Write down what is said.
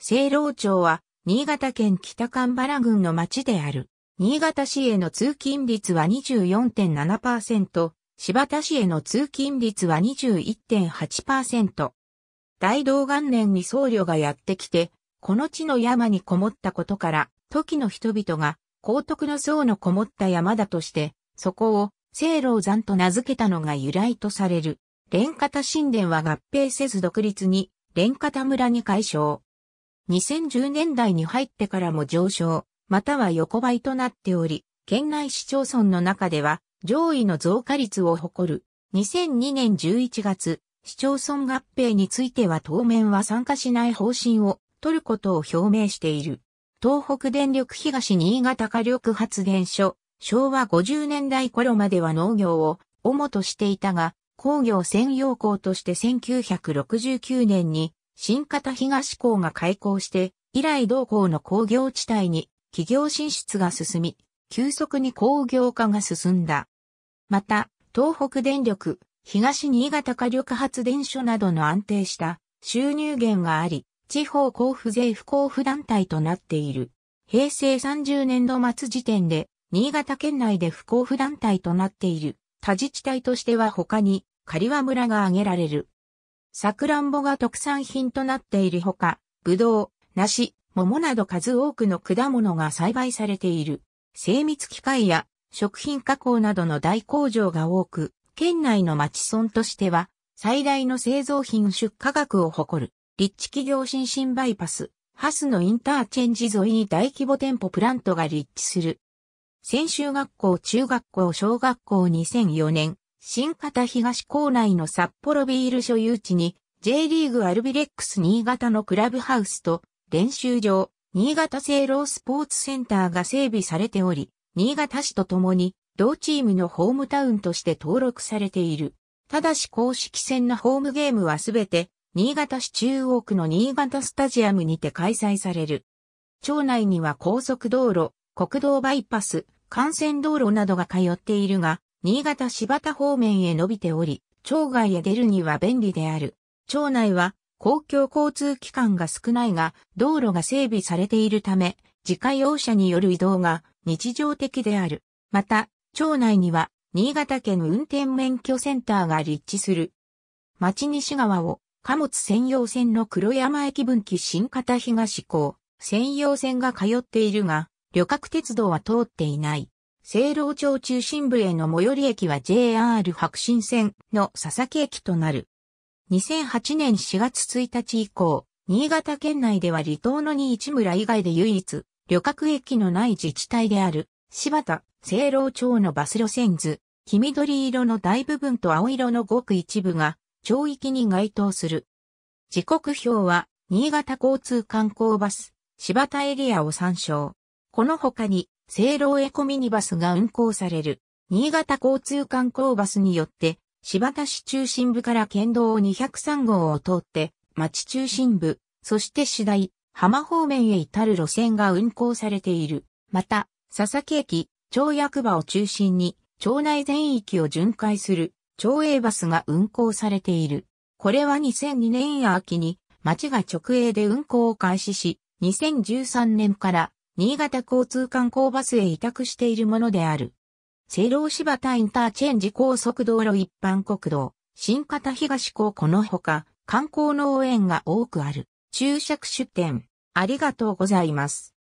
清老町は、新潟県北神原郡の町である。新潟市への通勤率は24.7%、柴田市への通勤率は21.8%。大道元年に僧侶がやってきて、この地の山にこもったことから、時の人々が、高徳の僧のこもった山だとして、そこを、清老山と名付けたのが由来とされる。蓮方神殿は合併せず独立に、蓮方村に解消。2010年代に入ってからも上昇、または横ばいとなっており、県内市町村の中では上位の増加率を誇る。2002年11月、市町村合併については当面は参加しない方針を取ることを表明している。東北電力東新潟火力発電所、昭和50年代頃までは農業を主としていたが、工業専用工として1969年に新型東港が開港して、以来同港の工業地帯に企業進出が進み、急速に工業化が進んだ。また、東北電力、東新潟火力発電所などの安定した収入源があり、地方交付税不交付団体となっている。平成30年度末時点で、新潟県内で不交付団体となっている。他自治体としては他に、刈羽村が挙げられる。サクランボが特産品となっているほか、ブドウ、梨、桃など数多くの果物が栽培されている。精密機械や食品加工などの大工場が多く、県内の町村としては最大の製造品出荷額を誇る。立地企業新進バイパス、ハスのインターチェンジ沿いに大規模店舗プラントが立地する。専修学校中学校小学校2004年、新型東港内の札幌ビール所有地に J リーグアルビレックス新潟のクラブハウスと練習場、新潟青労スポーツセンターが整備されており、新潟市とともに同チームのホームタウンとして登録されている。ただし公式戦のホームゲームはすべて新潟市中央区の新潟スタジアムにて開催される。町内には高速道路、国道バイパス、幹線道路などが通っているが、新潟柴田方面へ伸びており、町外へ出るには便利である。町内は公共交通機関が少ないが、道路が整備されているため、自家用車による移動が日常的である。また、町内には、新潟県運転免許センターが立地する。町西側を貨物専用線の黒山駅分岐新潟東港専用線が通っているが、旅客鉄道は通っていない。青老町中心部への最寄り駅は JR 白新線の佐々木駅となる。2008年4月1日以降、新潟県内では離島の新市村以外で唯一、旅客駅のない自治体である、柴田、青老町のバス路線図、黄緑色の大部分と青色のごく一部が、町域に該当する。時刻表は、新潟交通観光バス、柴田エリアを参照。この他に、西老エコミニバスが運行される、新潟交通観光バスによって、柴田市中心部から県道203号を通って、町中心部、そして次第、浜方面へ至る路線が運行されている。また、佐々木駅、町役場を中心に、町内全域を巡回する、町営バスが運行されている。これは2002年秋に、町が直営で運行を開始し、2013年から新潟交通観光バスへ委託しているものである。西老柴田インターチェンジ高速道路一般国道、新潟東港このほか、観光農園が多くある。注釈出店、ありがとうございます。